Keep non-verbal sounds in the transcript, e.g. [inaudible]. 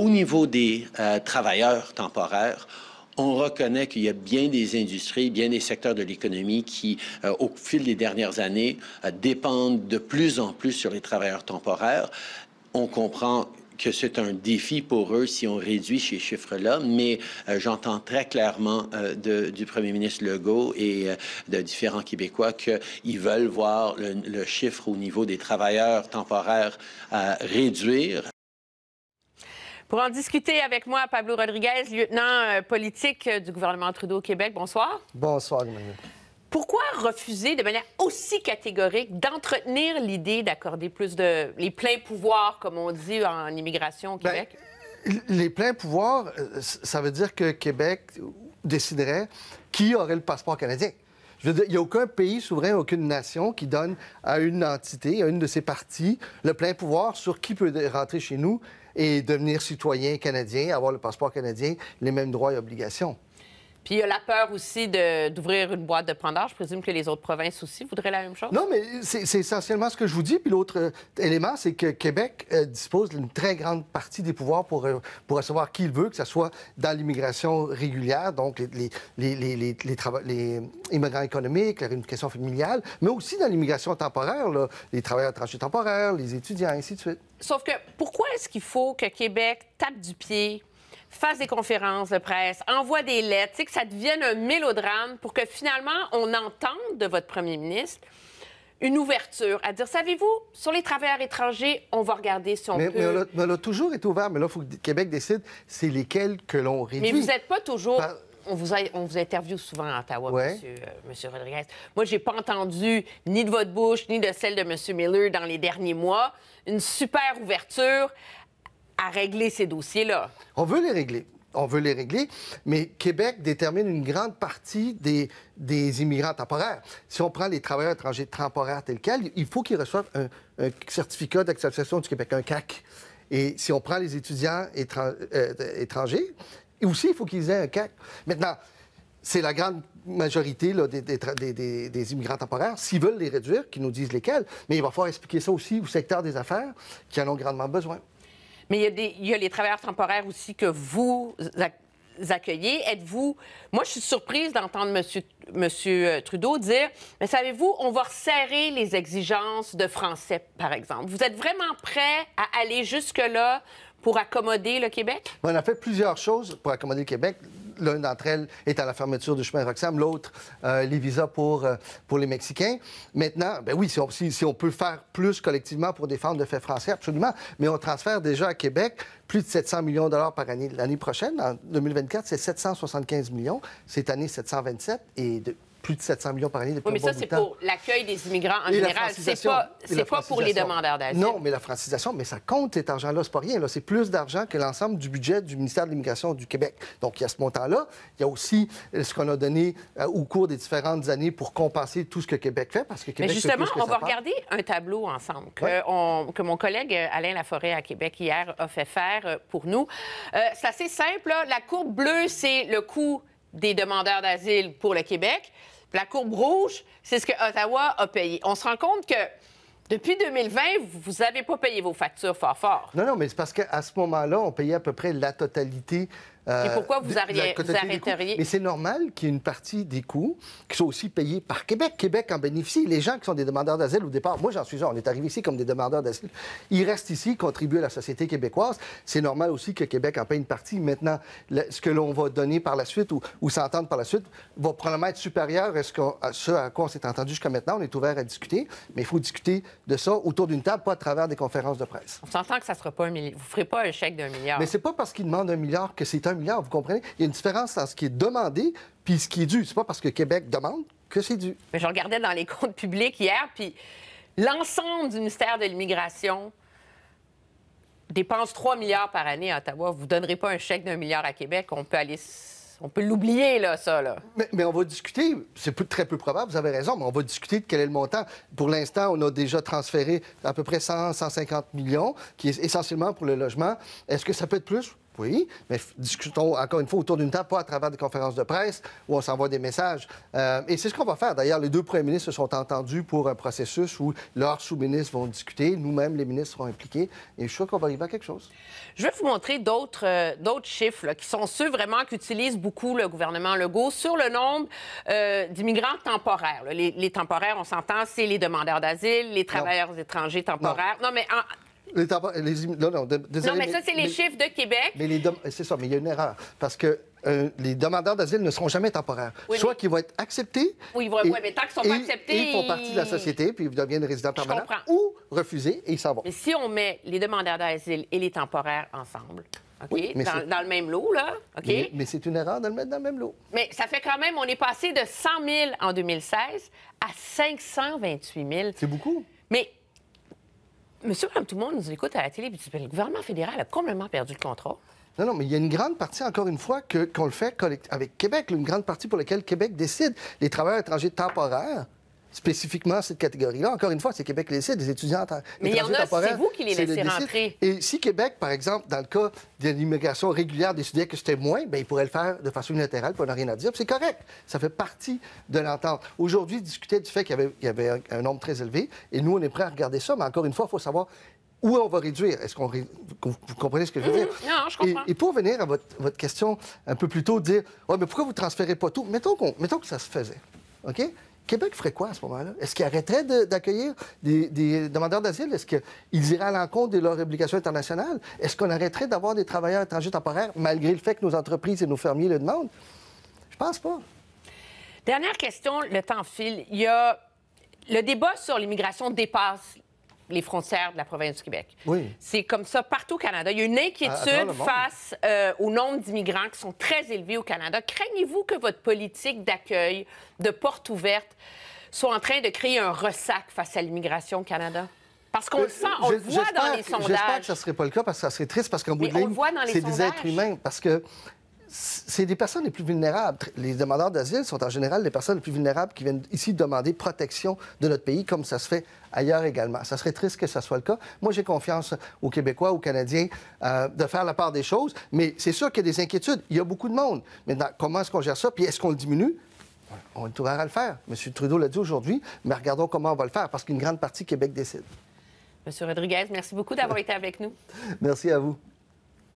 au niveau des euh, travailleurs temporaires, on reconnaît qu'il y a bien des industries, bien des secteurs de l'économie qui, euh, au fil des dernières années, euh, dépendent de plus en plus sur les travailleurs temporaires. On comprend que c'est un défi pour eux si on réduit ces chiffres-là, mais j'entends très clairement du premier ministre Legault et de différents Québécois qu'ils veulent voir le, chiffre au niveau des travailleurs temporaires réduire. Pour en discuter avec moi, Pablo Rodriguez, lieutenant euh, politique euh, du gouvernement Trudeau au Québec. Bonsoir. Bonsoir, Emmanuel. Pourquoi refuser de manière aussi catégorique d'entretenir l'idée d'accorder plus de les pleins pouvoirs, comme on dit en immigration au ben, Québec? les pleins pouvoirs, euh, ça veut dire que Québec déciderait qui aurait le passeport canadien. Je veux dire, il n'y a aucun pays souverain, aucune nation qui donne à une entité, à une de ses parties, le plein pouvoir sur qui peut rentrer chez nous et devenir citoyen canadien, avoir le passeport canadien, les mêmes droits et obligations. Puis il y a la peur aussi d'ouvrir une boîte de Pandore. Je présume que les autres provinces aussi voudraient la même chose. Non, mais c'est essentiellement ce que je vous dis. Puis l'autre euh, élément, c'est que Québec euh, dispose d'une très grande partie des pouvoirs pour, euh, pour recevoir qui il veut, que ce soit dans l'immigration régulière, donc les, les, les, immigrants économiques, la réunification familiale, mais aussi dans l'immigration temporaire, les travailleurs étrangers temporaires, les étudiants, ainsi de suite. Sauf que pourquoi est-ce qu'il faut que Québec tape du pied fasse des conférences de presse, envoie des lettres, que ça devienne un mélodrame pour que finalement on entende de votre premier ministre une ouverture à dire, savez-vous, sur les travailleurs étrangers, on va regarder si on mais, peut... Mais on, a, toujours été ouvert, mais là, il faut que Québec décide c'est lesquels que l'on réduit. Mais vous n'êtes pas toujours... On vous, a... on vous interviewe souvent à Ottawa, euh, monsieur, Rodriguez. Moi, j'ai pas entendu ni de votre bouche, ni de celle de monsieur Miller dans les derniers mois, une super ouverture à régler ces dossiers-là. On veut les régler. On veut les régler, mais Québec détermine une grande partie des, des immigrants temporaires. Si on prend les travailleurs étrangers temporaires tels quels, il faut qu'ils reçoivent un, certificat d'acceptation du Québec, un CAC. Et si on prend les étudiants euh, étrangers, aussi, il faut qu'ils aient un CAC. Maintenant, c'est la grande majorité des, des, immigrants temporaires. S'ils veulent les réduire, qu'ils nous disent lesquels, mais il va falloir expliquer ça aussi au secteur des affaires qui en ont grandement besoin. Mais il y, a les travailleurs temporaires aussi que vous accueillez. Êtes-vous... Moi, je suis surprise d'entendre M. Monsieur euh, Trudeau dire, mais savez-vous, on va resserrer les exigences de français, par exemple. Vous êtes vraiment prêt à aller jusque-là pour accommoder le Québec? on a fait plusieurs choses pour accommoder le Québec l'une d'entre elles est à la fermeture du chemin Roxham, l'autre, euh, les visas pour, euh, pour les Mexicains. Maintenant, ben oui, si on, on peut faire plus collectivement pour défendre le fait français, absolument, mais on transfère déjà à Québec plus de 700 millions de dollars par année l'année prochaine. En 2024, c'est 775 millions. Cette année, 727. Et de, plus de 700 millions par année depuis oui, mais ça, c'est pour l'accueil des immigrants en général. C'est pas, pas pour les demandeurs d'asile. Non, mais la francisation, mais ça compte, cet argent-là. C'est pas rien. C'est plus d'argent que l'ensemble du budget du ministère de l'Immigration du Québec. Donc, il y a ce montant-là. Il y a aussi euh, ce qu'on a donné euh, au cours des différentes années pour compenser tout ce que Québec fait. Parce que Québec mais justement, on va regarder un tableau ensemble que, on, que, mon collègue euh, Alain Laforêt à Québec hier a fait faire pour nous. Ça c'est assez simple. La courbe bleue, c'est le coût des demandeurs d'asile pour le Québec. La courbe rouge, c'est ce que Ottawa a payé. On se rend compte que depuis 2020, vous n'avez pas payé vos factures fort fort. Non, non, mais c'est parce qu'à ce moment-là, on payait à peu près la totalité et euh, pourquoi vous, arrêteriez Mais c'est normal qu'il y ait une partie des coûts qui soient aussi payés par Québec. Québec en bénéficie. Les gens qui sont des demandeurs d'asile au départ, moi j'en suis on est arrivé ici comme des demandeurs d'asile, ils restent ici, contribuent à la société québécoise. C'est normal aussi que Québec en paye une partie. Maintenant, ce que l'on va donner par la suite ou, s'entendre par la suite va probablement être supérieur à ce, à, quoi on s'est entendu jusqu'à maintenant. On est ouvert à discuter, mais il faut discuter de ça autour d'une table, pas à travers des conférences de presse. On s'entend que ça sera pas un milliard. Vous ne ferez pas un chèque d'un milliard. Mais n'est pas parce qu'il demande un milliard que c'est un vous comprenez? Il y a une différence entre ce qui est demandé puis ce qui est dû. C'est pas parce que Québec demande que c'est dû. Mais je regardais dans les comptes publics hier, puis l'ensemble du ministère de l'Immigration dépense 3 milliards par année à Ottawa. Vous ne donnerez pas un chèque d'un milliard à Québec. On peut aller on peut l'oublier, là, ça. Là. Mais, mais on va discuter. C'est très peu probable, vous avez raison, mais on va discuter de quel est le montant. Pour l'instant, on a déjà transféré à peu près 100, 150 millions, qui est essentiellement pour le logement. Est-ce que ça peut être plus? Oui, mais discutons encore une fois autour d'une table, pas à travers des conférences de presse où on s'envoie des messages. Euh, et c'est ce qu'on va faire. D'ailleurs, les deux premiers ministres se sont entendus pour un processus où leurs sous-ministres vont discuter, nous-mêmes, les ministres seront impliqués, et je suis sûr qu'on va arriver à quelque chose. Je vais vous montrer d'autres euh, chiffres qui sont ceux vraiment qu'utilise beaucoup le gouvernement Legault sur le nombre euh, d'immigrants temporaires. Les, temporaires, on s'entend, c'est les demandeurs d'asile, les travailleurs étrangers temporaires. non mais en les non, non, mais ça, c'est les chiffres de Québec. Mais eh, c'est ça, mais il y a une erreur. Parce que euh, les demandeurs d'asile ne seront jamais temporaires. Soit qu'ils vont être acceptés. Oui, ils vont, être sont acceptés. ils font partie de la société, puis ils deviennent résidents permanents. Ou refusés, et ils s'en vont. Mais si on met les demandeurs d'asile et les temporaires ensemble, OK? dans, le même lot, là. OK? Mais, mais c'est une erreur de le mettre dans le même lot. Mais ça fait quand même, on est passé de 100 000 en 2016 à 528 000. C'est beaucoup. Mais Monsieur, comme tout le monde nous écoute à la télé, le gouvernement fédéral a complètement perdu le contrôle. Non, non, mais il y a une grande partie, encore une fois, qu'on le fait avec Québec, une grande partie pour laquelle Québec décide. Les travailleurs étrangers temporaires, spécifiquement cette catégorie-là. Encore une fois, c'est Québec laissé des étudiants Mais il y en a, c'est vous qui les laissez rentrer. Et si Québec, par exemple, dans le cas de l'immigration régulière, décidait que c'était moins, bien, il pourrait le faire de façon unilatérale, puis on n'a rien à dire. C'est correct. Ça fait partie de l'entente. Aujourd'hui, discuter du fait qu'il y, avait un nombre très élevé, et nous, on est prêts à regarder ça, mais encore une fois, il faut savoir où on va réduire. Est-ce qu'on... Vous comprenez ce que je veux mhm. dire? non, je comprends. Et, pour venir à votre, question un peu plus tôt, dire, mais pourquoi vous transférez pas tout? Mettons, mettons que ça se faisait, OK? Québec ferait quoi à ce moment-là? Est-ce qu'il arrêterait d'accueillir des, demandeurs d'asile? Est-ce qu'ils iraient à l'encontre de leurs obligations internationales? Est-ce qu'on arrêterait d'avoir des travailleurs étrangers temporaires malgré le fait que nos entreprises et nos fermiers le demandent? Je pense pas. Dernière question, le temps file. Il y a... Le débat sur l'immigration dépasse les frontières de la province du Québec. Oui. C'est comme ça partout au Canada. Il y a une inquiétude face euh, au nombre d'immigrants qui sont très élevés au Canada. Craignez-vous que votre politique d'accueil, de porte ouverte, soit en train de créer un ressac face à l'immigration au Canada? Parce qu'on euh, le sent, on le voit dans les sondages. J'espère que ça ne serait pas le cas, parce que ça serait triste, parce qu'en bout de ligne, c'est des êtres humains. Parce que c'est des personnes les plus vulnérables. Les demandeurs d'asile sont en général les personnes les plus vulnérables qui viennent ici demander protection de notre pays, comme ça se fait ailleurs également. Ça serait triste que ça soit le cas. Moi, j'ai confiance aux Québécois, aux Canadiens, euh, de faire la part des choses, mais c'est sûr qu'il y a des inquiétudes. Il y a beaucoup de monde. Maintenant, comment est-ce qu'on gère ça? Puis est-ce qu'on le diminue? On est ouvert à le faire. M. Trudeau l'a dit aujourd'hui, mais regardons comment on va le faire, parce qu'une grande partie Québec décide. M. Rodriguez, merci beaucoup d'avoir [laughs] été avec nous. Merci à vous.